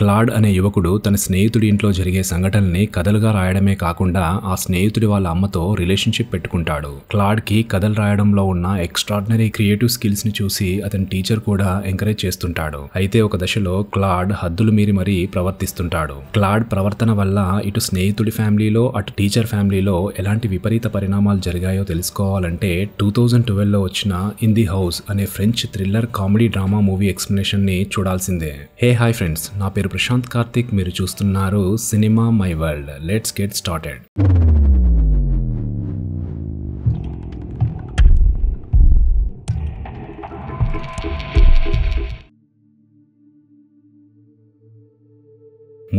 Claude అనే యువకుడు తన స్నేహితుడి ఇంట్లో జరిగే సంఘటనల్ని కథలుగా రాయడమే కాకుండా ఆ స్నేహితుడి వాళ్ళ అమ్మతో రిలేషన్షిప్ పెట్టుకుంటాడు క్లాడ్కి కథలు రాయడంలో ఉన్న ఎక్స్ట్రాడినరీ క్రియేటివ్ స్కిల్స్ని చూసి అతని టీచర్ కూడా ఎంకరేజ్ చేస్తుంటాడు అయితే ఒక దశలో క్లాడ్ హద్దులు మీరి మరీ ప్రవర్తిస్తుంటాడు క్లాడ్ ప్రవర్తన వల్ల ఇటు స్నేహితుడి ఫ్యామిలీలో అటు టీచర్ ఫ్యామిలీలో ఎలాంటి విపరీత పరిణామాలు జరిగాయో తెలుసుకోవాలంటే టూ థౌజండ్ ట్వెల్వ్లో వచ్చిన ఇన్ ది హౌస్ అనే French thriller comedy drama movie ఎక్స్ప్లెనేషన్ని చూడాల్సిందే హే హాయ్ ఫ్రెండ్స్ నా పేరు పేరు ప్రశాంత్ కార్తిక్ మీరు చూస్తున్నారు cinema my world let's get started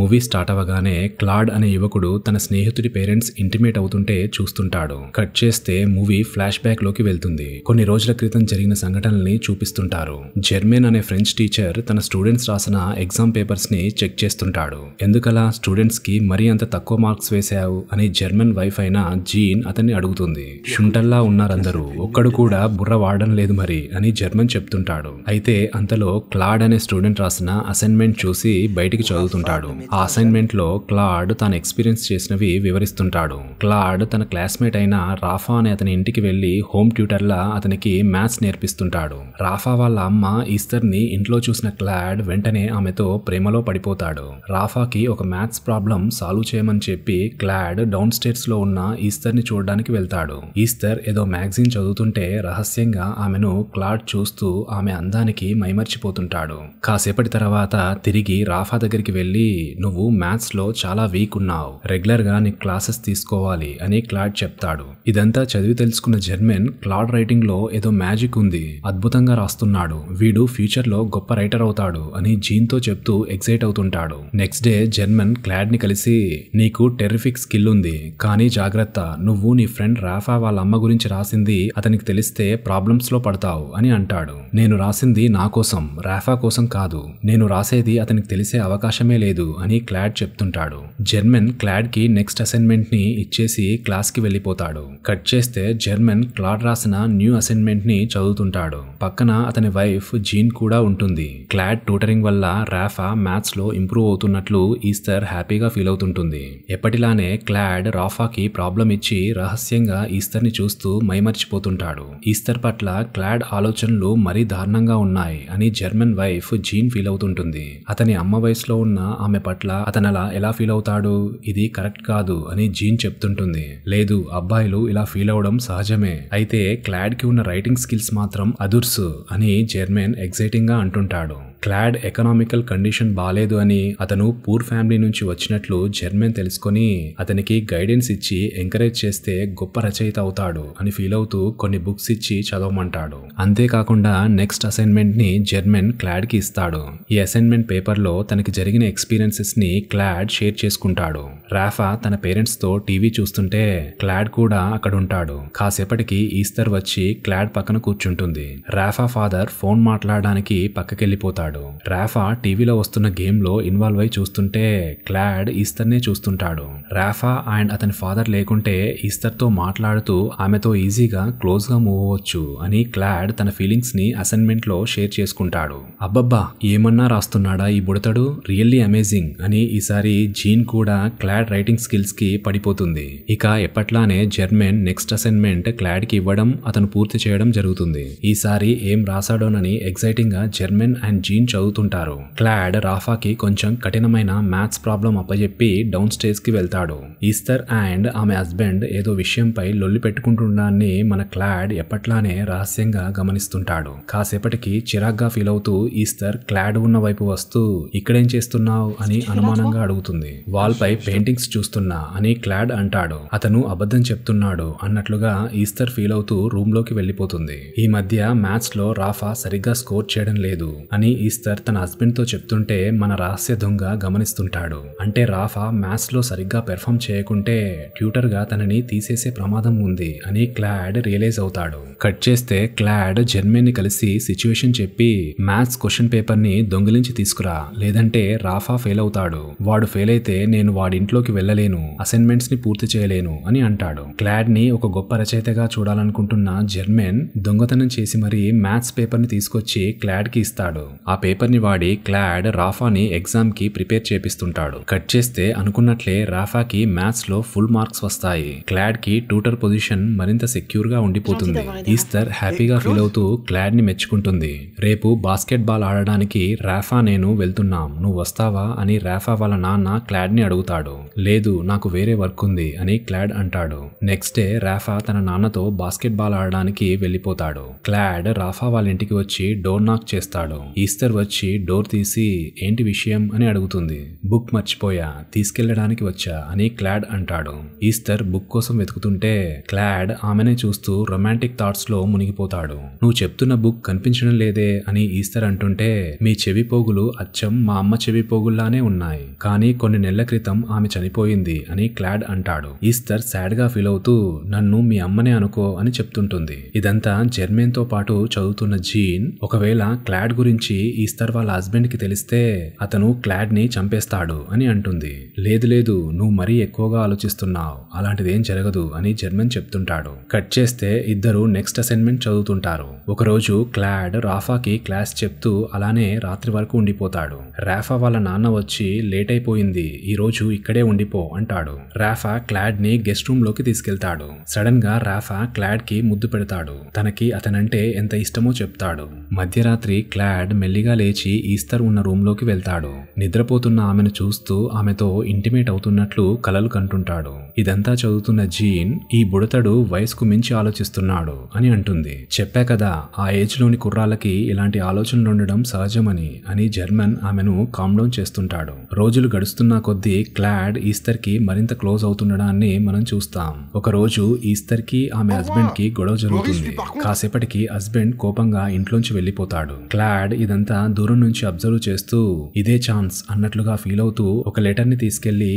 movie start అవ్వగానే క్లాడ్ అనే యువకుడు తన స్నేహితుడి పేరెంట్స్ ఇంటిమేట్ అవుతుంటే చూస్తుంటాడు కట్ చేస్తే మూవీ ఫ్లాష్ బ్యాక్ లోకి వెళ్తుంది కొన్ని రోజుల క్రితం జరిగిన సంఘటనల్ని చూపిస్తుంటారు జెర్మెన్ అనే ఫ్రెంచ్ టీచర్ తన స్టూడెంట్స్ రాసిన ఎగ్జామ్ పేపర్స్ ని చెక్ చేస్తుంటాడు ఎందుకలా స్టూడెంట్స్ కి మరీ అంత తక్కువ మార్క్స్ వేశావు అని జర్మన్ వైఫ్ అయిన జీన్ అతన్ని అడుగుతుంది షుంటల్లా ఉన్నారందరూ ఒక్కడు కూడా బుర్ర వాడడం లేదు మరి అని జర్మన్ చెప్తుంటాడు అయితే అంతలో క్లాడ్ అనే స్టూడెంట్ రాసిన అసైన్మెంట్ చూసి బయటికి చదువుతుంటాడు ఆ ఆ అసైన్మెంట్లో క్లాడ్ తన ఎక్స్పీరియన్స్ చేసినవి వివరిస్తుంటాడు క్లాడ్ తన క్లాస్మేట్ అయిన రాఫా అనే అతని ఇంటికి వెళ్లి హోమ్ ట్యూటర్లా అతనికి మ్యాథ్స్ నేర్పిస్తుంటాడు రాఫా వాళ్ళ అమ్మ ఈస్తర్ని ఇంట్లో చూసిన క్లాడ్ వెంటనే ఆమెతో ప్రేమలో పడిపోతాడు రాఫాకి ఒక మ్యాథ్స్ ప్రాబ్లం సాల్వ్ చేయమని చెప్పి క్లాడ్ డౌన్ స్టేర్స్ లో ఉన్న ఈస్తర్ని చూడడానికి వెళ్తాడు ఈస్తర్ ఏదో మ్యాగజైన్ చదువుతుంటే రహస్యంగా ఆమెను క్లాడ్ చూస్తూ ఆమె అందానికి మైమర్చిపోతుంటాడు కాసేపటి తర్వాత తిరిగి రాఫా దగ్గరికి వెళ్ళి నువ్వు మ్యాథ్స్లో చాలా వీక్ ఉన్నావు రెగ్యులర్గా నీ క్లాసెస్ తీసుకోవాలి అని క్లాడ్ చెప్తాడు ఇదంతా చదివి తెలుసుకున్న జర్మెన్ క్లాడ్ రైటింగ్లో ఏదో మ్యాజిక్ ఉంది అద్భుతంగా రాస్తున్నాడు వీడు ఫ్యూచర్లో గొప్ప రైటర్ అవుతాడు అని జీన్తో చెప్తూ ఎక్సైట్ అవుతుంటాడు నెక్స్ట్ డే జర్మన్ క్లాడ్ని కలిసి నీకు టెరిఫిక్ స్కిల్ ఉంది కానీ జాగ్రత్త నువ్వు నీ ఫ్రెండ్ రాఫా వాళ్ళ అమ్మ గురించి రాసింది అతనికి తెలిస్తే ప్రాబ్లమ్స్లో పడతావు అని అంటాడు నేను రాసింది నా కోసం రాఫా కోసం కాదు నేను రాసేది అతనికి తెలిసే అవకాశమే లేదు అని అని క్లాడ్ చెప్తుంటాడు జర్మన్ క్లాడ్ కి నెక్స్ట్ అసైన్మెంట్ని ఇచ్చేసి క్లాస్ కి వెళ్ళిపోతాడు కట్ చేస్తే జర్మన్ క్లాడ్ రాసిన న్యూ అసైన్మెంట్ ని చదువుతుంటాడు పక్కన అతని వైఫ్ జీన్ కూడా ఉంటుంది క్లాడ్ ట్యూటరింగ్ వల్ల రాఫా మ్యాథ్స్లో ఇంప్రూవ్ అవుతున్నట్లు ఈస్తర్ హ్యాపీగా ఫీల్ అవుతుంటుంది ఎప్పటిలానే క్లాడ్ రాఫాకి ప్రాబ్లం ఇచ్చి రహస్యంగా ఈస్తర్ ని చూస్తూ మైమర్చిపోతుంటాడు ఈస్తర్ పట్ల క్లాడ్ ఆలోచనలు మరీ దారుణంగా ఉన్నాయి అని జర్మన్ వైఫ్ జీన్ ఫీల్ అవుతుంటుంది అతని అమ్మ వయసులో ఉన్న ఆమె పట్ల పట్ల అతను అలా ఎలా ఫీల్ అవుతాడు ఇది కరెక్ట్ కాదు అని జీన్ చెప్తుంటుంది లేదు అబ్బాయిలు ఇలా ఫీల్ అవడం సహజమే అయితే క్లాడ్కి ఉన్న రైటింగ్ స్కిల్స్ మాత్రం అదుర్సు అని జెర్మెన్ ఎగ్జైటింగ్గా అంటుంటాడు క్లాడ్ ఎకనామికల్ కండిషన్ బాగాలేదు అని అతను పూర్ ఫ్యామిలీ నుంచి వచ్చినట్లు జర్మన్ తెలుసుకొని అతనికి గైడెన్స్ ఇచ్చి ఎంకరేజ్ చేస్తే గొప్ప రచయిత అవుతాడు అని ఫీల్ అవుతూ కొన్ని బుక్స్ ఇచ్చి చదవమంటాడు అంతేకాకుండా నెక్స్ట్ అసైన్మెంట్ ని జర్మన్ క్లాడ్ కి ఇస్తాడు ఈ అసైన్మెంట్ పేపర్ లో తనకి జరిగిన ఎక్స్పీరియన్సెస్ ని క్లాడ్ షేర్ చేసుకుంటాడు రాఫా తన పేరెంట్స్ తో టీవీ చూస్తుంటే క్లాడ్ కూడా అక్కడ ఉంటాడు కాసేపటికి ఈస్టర్ వచ్చి క్లాడ్ పక్కన కూర్చుంటుంది రాఫా ఫాదర్ ఫోన్ మాట్లాడడానికి పక్కకెళ్ళిపోతాడు చూస్తుంటాడు రాఫా టీవీలో వస్తున్న గేమ్లో ఇన్వాల్వ్ అయి చూస్తుంటే క్లాడ్ ఈస్తర్నే చూస్తుంటాడు రాఫా అండ్ అతని ఫాదర్ లేకుంటే ఈస్తర్తో మాట్లాడుతూ ఆమెతో ఈజీగా క్లోజ్గా మూవ్ అవ్వచ్చు అని క్లాడ్ తన ఫీలింగ్స్ని అసైన్మెంట్లో షేర్ చేసుకుంటాడు అబ్బబ్బా ఏమన్నా రాస్తున్నాడా ఈ బుడతడు రియల్లీ అమేజింగ్ అని ఈసారి జీన్ కూడా క్లాడ్ రైటింగ్ స్కిల్స్కి పడిపోతుంది ఇక ఎప్పట్లానే జర్మన్ నెక్స్ట్ అసైన్మెంట్ క్లాడ్కి ఇవ్వడం అతను పూర్తి చేయడం జరుగుతుంది ఈసారి ఏం రాశాడోనని ఎగ్జైటింగ్గా జర్మన్ అండ్ జీన్ స్క్రీన్ చదువుతుంటారు క్లాడ్ రాఫాకి కొంచెం కఠినమైన మ్యాథ్స్ ప్రాబ్లం అప్పజెప్పి డౌన్ స్టేజ్ కి వెళ్తాడు ఈస్టర్ అండ్ ఆమె హస్బెండ్ ఏదో విషయంపై లొల్లి పెట్టుకుంటుండాన్ని మన క్లాడ్ ఎప్పట్లానే రహస్యంగా గమనిస్తుంటాడు కాసేపటికి చిరాగ్గా ఫీల్ అవుతూ ఈస్టర్ క్లాడ్ ఉన్న వైపు వస్తూ ఇక్కడేం చేస్తున్నావు అని అనుమానంగా అడుగుతుంది వాల్ పై పెయింటింగ్స్ చూస్తున్నా అని క్లాడ్ అంటాడు అతను అబద్ధం చెప్తున్నాడు అన్నట్లుగా ఈస్టర్ ఫీల్ అవుతూ రూమ్ లోకి వెళ్లిపోతుంది ఈ మధ్య మ్యాథ్స్ లో రాఫా సరిగ్గా స్కోర్ చేయడం లేదు అని ఈస్తర్ తన హస్బెండ్తో చెప్తుంటే మన రహస్య దొంగ గమనిస్తుంటాడు అంటే రాఫా మ్యాథ్స్లో సరిగ్గా పెర్ఫామ్ చేయకుంటే ట్యూటర్గా తనని తీసేసే ప్రమాదం ఉంది అని క్లాడ్ రియలైజ్ అవుతాడు కట్ చేస్తే క్లాడ్ ని కలిసి సిచ్యువేషన్ చెప్పి మ్యాథ్స్ క్వశ్చన్ పేపర్ని దొంగిలించి తీసుకురా లేదంటే రాఫా ఫెయిల్ అవుతాడు వాడు ఫెయిల్ అయితే నేను వాడింట్లోకి వెళ్ళలేను అసైన్మెంట్స్ని పూర్తి చేయలేను అని అంటాడు క్లాడ్ని ఒక గొప్ప రచయితగా చూడాలనుకుంటున్న జెర్మెన్ దొంగతనం చేసి మరీ మ్యాథ్స్ పేపర్ని తీసుకొచ్చి క్లాడ్కి ఇస్తాడు ఆ పేపర్ని వాడి క్లాడ్ రాఫాని ఎగ్జామ్కి ప్రిపేర్ చేపిస్తుంటాడు కట్ చేస్తే అనుకున్నట్లే రాఫాకి మ్యాథ్స్లో ఫుల్ మార్క్స్ వస్తాయి క్లాడ్కి ట్యూటర్ పొజిషన్ మరింత సెక్యూర్గా ఉండిపోతుంది ఈస్టర్ హ్యాపీగా ఫీల్ అవుతూ క్లాడ్ని మెచ్చుకుంటుంది రేపు బాస్కెట్ బాల్ ఆడడానికి రాఫా నేను వెళ్తున్నాం నువ్వు వస్తావా అని రాఫా వాళ్ళ నాన్న క్లాడ్ని అడుగుతాడు లేదు నాకు వేరే వర్క్ ఉంది అని క్లాడ్ అంటాడు నెక్స్ట్ డే రాఫా తన నాన్నతో బాస్కెట్ బాల్ ఆడడానికి వెళ్ళిపోతాడు క్లాడ్ రాఫా వాళ్ళ ఇంటికి వచ్చి డోర్ నాక్ చేస్తాడు ఈస్టర్ సిస్టర్ వచ్చి డోర్ తీసి ఏంటి విషయం అని అడుగుతుంది బుక్ మర్చిపోయా తీసుకెళ్లడానికి వచ్చా అని క్లాడ్ అంటాడు ఈస్టర్ బుక్ కోసం వెతుకుతుంటే క్లాడ్ ఆమెనే చూస్తూ రొమాంటిక్ థాట్స్ లో మునిగిపోతాడు నువ్వు చెప్తున్న బుక్ కనిపించడం లేదే అని ఈస్టర్ అంటుంటే మీ చెవి పోగులు అచ్చం మా అమ్మ చెవి పోగుల్లానే ఉన్నాయి కానీ కొన్ని నెలల క్రితం ఆమె చనిపోయింది అని క్లాడ్ అంటాడు ఈస్టర్ సాడ్ గా ఫీల్ అవుతూ నన్ను మీ అమ్మనే అనుకో అని చెప్తుంటుంది ఇదంతా జర్మేన్ తో పాటు చదువుతున్న జీన్ ఒకవేళ క్లాడ్ గురించి ఈస్తర్ వాళ్ళ హస్బెండ్కి తెలిస్తే అతను క్లాడ్ని చంపేస్తాడు అని అంటుంది లేదు లేదు నువ్వు మరీ ఎక్కువగా ఆలోచిస్తున్నావు అలాంటిదేం జరగదు అని జర్మన్ చెప్తుంటాడు కట్ చేస్తే ఇద్దరు నెక్స్ట్ అసైన్మెంట్ చదువుతుంటారు ఒకరోజు క్లాడ్ రాఫాకి క్లాస్ చెప్తూ అలానే రాత్రి వరకు ఉండిపోతాడు రాఫా వాళ్ళ నాన్న వచ్చి లేట్ అయిపోయింది ఈ రోజు ఇక్కడే ఉండిపో అంటాడు రాఫా క్లాడ్ ని గెస్ట్ రూమ్ లోకి తీసుకెళ్తాడు సడన్ గా రాఫా క్లాడ్ కి ముద్దు పెడతాడు తనకి అతనంటే ఎంత ఇష్టమో చెప్తాడు మధ్యరాత్రి క్లాడ్ మెల్లిగా నెమ్మదిగా లేచి ఈస్తర్ ఉన్న రూంలోకి వెళ్తాడు నిద్రపోతున్న ఆమెను చూస్తూ ఆమెతో ఇంటిమేట్ అవుతున్నట్లు కలలు కంటుంటాడు ఇదంతా చదువుతున్న జీన్ ఈ బుడతడు వయసుకు మించి ఆలోచిస్తున్నాడు అని అంటుంది చెప్పా కదా ఆ ఏజ్లోని కుర్రాళ్ళకి ఇలాంటి ఆలోచనలు ఉండడం సహజమని అని జర్మన్ ఆమెను కామ్డౌన్ చేస్తుంటాడు రోజులు గడుస్తున్న కొద్దీ క్లాడ్ కి మరింత క్లోజ్ అవుతుండడాన్ని మనం చూస్తాం ఒక రోజు ఈస్తర్ కి ఆమె హస్బెండ్ కి గొడవ జరుగుతుంది కాసేపటికి హస్బెండ్ కోపంగా ఇంట్లోంచి వెళ్లిపోతాడు క్లాడ్ ఇదంతా ఇదంతా దూరం నుంచి అబ్జర్వ్ చేస్తూ ఇదే ఛాన్స్ అన్నట్లుగా ఫీల్ అవుతూ ఒక లెటర్ ని తీసుకెళ్లి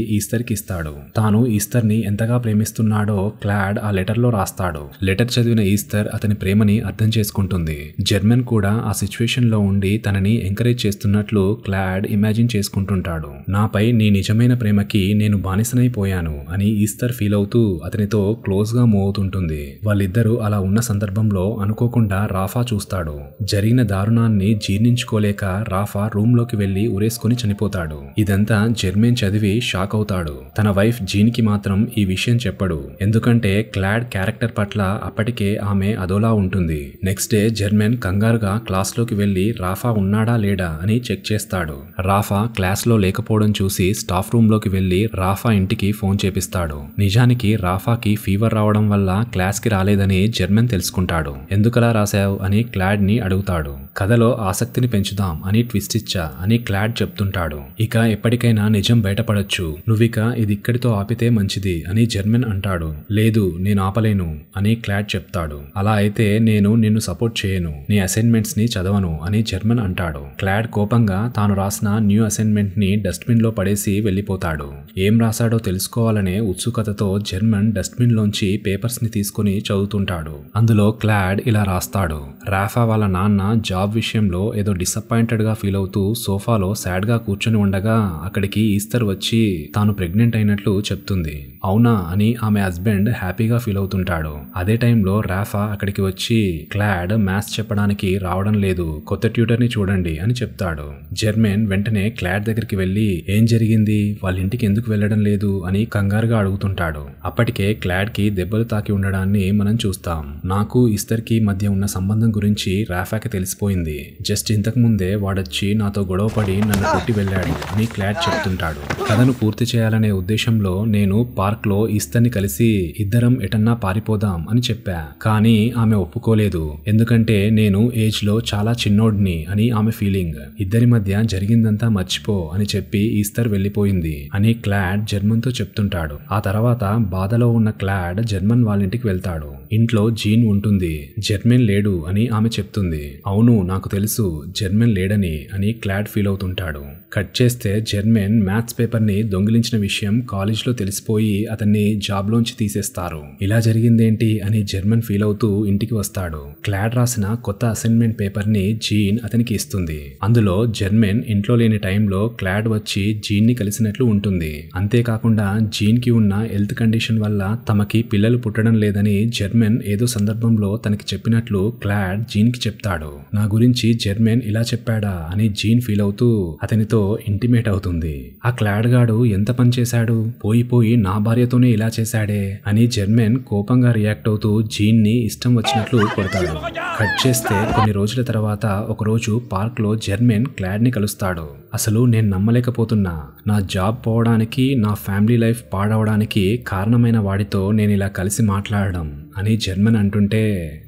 కి ఇస్తాడు తాను ఈస్తర్ ని ఎంతగా ప్రేమిస్తున్నాడో క్లాడ్ ఆ లెటర్ లో రాస్తాడు లెటర్ చదివిన ఈస్తర్ అతని ప్రేమని అర్థం చేసుకుంటుంది జర్మన్ కూడా ఆ సిచ్యువేషన్ లో ఉండి తనని ఎంకరేజ్ చేస్తున్నట్లు క్లాడ్ ఇమాజిన్ చేసుకుంటుంటాడు నాపై నీ నిజమైన ప్రేమకి నేను బానిసనైపోయాను అని ఈస్తర్ ఫీల్ అవుతూ అతనితో క్లోజ్ గా మూవ్ అవుతుంటుంది వాళ్ళిద్దరూ అలా ఉన్న సందర్భంలో అనుకోకుండా రాఫా చూస్తాడు జరిగిన దారుణాన్ని జీర్ణించు జీర్ణించుకోలేక రాఫా రూమ్లోకి వెళ్లి ఉరేసుకుని చనిపోతాడు ఇదంతా జెర్మేన్ చదివి షాక్ అవుతాడు తన వైఫ్ జీన్కి మాత్రం ఈ విషయం చెప్పడు ఎందుకంటే క్లాడ్ క్యారెక్టర్ పట్ల అప్పటికే ఆమె అదోలా ఉంటుంది నెక్స్ట్ డే జెర్మన్ కంగారుగా క్లాస్లోకి వెళ్లి రాఫా ఉన్నాడా లేడా అని చెక్ చేస్తాడు రాఫా క్లాస్లో లేకపోవడం చూసి స్టాఫ్ రూమ్లోకి వెళ్లి రాఫా ఇంటికి ఫోన్ చేపిస్తాడు నిజానికి రాఫాకి ఫీవర్ రావడం వల్ల క్లాస్కి రాలేదని జర్మన్ తెలుసుకుంటాడు ఎందుకలా రాశావు అని క్లాడ్ని అడుగుతాడు కథలో ఆసక్తిని పెంచుదాం అని ట్విస్ట్ ఇచ్చా అని క్లాడ్ చెప్తుంటాడు ఇక ఎప్పటికైనా నిజం బయటపడొచ్చు నువ్విక ఇది ఇక్కడితో ఆపితే మంచిది అని జర్మన్ అంటాడు లేదు నేను ఆపలేను అని క్లాడ్ చెప్తాడు అలా అయితే నేను నిన్ను సపోర్ట్ చేయను నీ అసైన్మెంట్స్ ని చదవను అని జర్మన్ అంటాడు క్లాడ్ కోపంగా తాను రాసిన న్యూ అసైన్మెంట్ ని డస్ట్బిన్ లో పడేసి వెళ్ళిపోతాడు ఏం రాశాడో తెలుసుకోవాలనే ఉత్సుకతతో జర్మన్ డస్ట్బిన్ లోంచి పేపర్స్ ని తీసుకుని చదువుతుంటాడు అందులో క్లాడ్ ఇలా రాస్తాడు రాఫా వాళ్ళ నాన్న జాబ్ విషయంలో ఏదో డిసప్పాయింటెడ్గా ఫీల్ అవుతూ సోఫాలో సాడ్గా కూర్చొని ఉండగా అక్కడికి ఈస్తర్ వచ్చి తాను ప్రెగ్నెంట్ అయినట్లు చెప్తుంది అవునా అని ఆమె హస్బెండ్ హ్యాపీగా ఫీల్ అవుతుంటాడు అదే టైంలో రాఫా అక్కడికి వచ్చి క్లాడ్ మ్యాథ్స్ చెప్పడానికి రావడం లేదు కొత్త ట్యూటర్ని చూడండి అని చెప్తాడు జర్మెన్ వెంటనే క్లాడ్ దగ్గరికి వెళ్ళి ఏం జరిగింది వాళ్ళ ఇంటికి ఎందుకు వెళ్ళడం లేదు అని కంగారుగా అడుగుతుంటాడు అప్పటికే క్లాడ్కి దెబ్బలు తాకి ఉండడాన్ని మనం చూస్తాం నాకు ఇస్తర్కి మధ్య ఉన్న సంబంధం గురించి రాఫాకి తెలిసిపోయింది జస్ట్ ఇంత ఇంతకుముందే వాడొచ్చి నాతో గొడవపడి నన్ను కొట్టి వెళ్ళాడు అని క్లాట్ చెప్తుంటాడు కథను పూర్తి చేయాలనే ఉద్దేశంలో నేను పార్క్లో ఇస్తని కలిసి ఇద్దరం ఎటన్నా పారిపోదాం అని చెప్పా కానీ ఆమె ఒప్పుకోలేదు ఎందుకంటే నేను ఏజ్లో చాలా చిన్నోడిని అని ఆమె ఫీలింగ్ ఇద్దరి మధ్య జరిగిందంతా మర్చిపో అని చెప్పి ఈస్తర్ వెళ్ళిపోయింది అని క్లాడ్ జర్మన్తో చెప్తుంటాడు ఆ తర్వాత బాధలో ఉన్న క్లాడ్ జర్మన్ వాళ్ళింటికి వెళ్తాడు ఇంట్లో జీన్ ఉంటుంది జర్మన్ లేడు అని ఆమె చెప్తుంది అవును నాకు తెలుసు జర్మన్ లేడని అని క్లాడ్ ఫీల్ అవుతుంటాడు కట్ చేస్తే జెర్మెన్ మ్యాథ్స్ పేపర్ని దొంగిలించిన విషయం కాలేజ్లో తెలిసిపోయి అతన్ని జాబ్లోంచి తీసేస్తారు ఇలా జరిగిందేంటి అని జర్మన్ ఫీల్ అవుతూ ఇంటికి వస్తాడు క్లాడ్ రాసిన కొత్త అసైన్మెంట్ పేపర్ని జీన్ అతనికి ఇస్తుంది అందులో జర్మన్ ఇంట్లో లేని టైంలో క్లాడ్ వచ్చి జీన్ని కలిసినట్లు ఉంటుంది అంతేకాకుండా జీన్కి ఉన్న హెల్త్ కండిషన్ వల్ల తమకి పిల్లలు పుట్టడం లేదని జర్మన్ ఏదో సందర్భంలో తనకి చెప్పినట్లు క్లాడ్ జీన్కి చెప్తాడు నా గురించి జర్మన్ ఇలా చెప్పాడా అని జీన్ ఫీల్ అవుతూ అతనితో ఇంటిమేట్ అవుతుంది ఆ క్లాడ్గాడు ఎంత పని చేశాడు పోయి పోయి నా భార్యతోనే ఇలా చేశాడే అని జర్మెన్ కోపంగా రియాక్ట్ అవుతూ జీన్ ని ఇష్టం వచ్చినట్లు కొడతాడు కట్ చేస్తే కొన్ని రోజుల తర్వాత ఒకరోజు పార్క్ లో జర్మెన్ క్లాడ్ ని కలుస్తాడు అసలు నేను నమ్మలేకపోతున్నా నా జాబ్ పోవడానికి నా ఫ్యామిలీ లైఫ్ పాడవడానికి కారణమైన వాడితో నేను ఇలా కలిసి మాట్లాడడం అని జర్మన్ అంటుంటే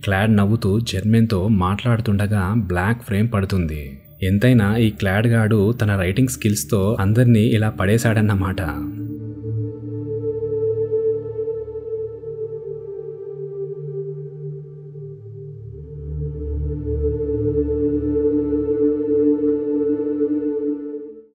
క్లాడ్ నవ్వుతూ జర్మన్తో మాట్లాడుతుండగా బ్లాక్ ఫ్రేమ్ పడుతుంది ఎంతైనా ఈ క్లాడ్ గాడు తన రైటింగ్ స్కిల్స్తో అందరినీ ఇలా పడేశాడన్నమాట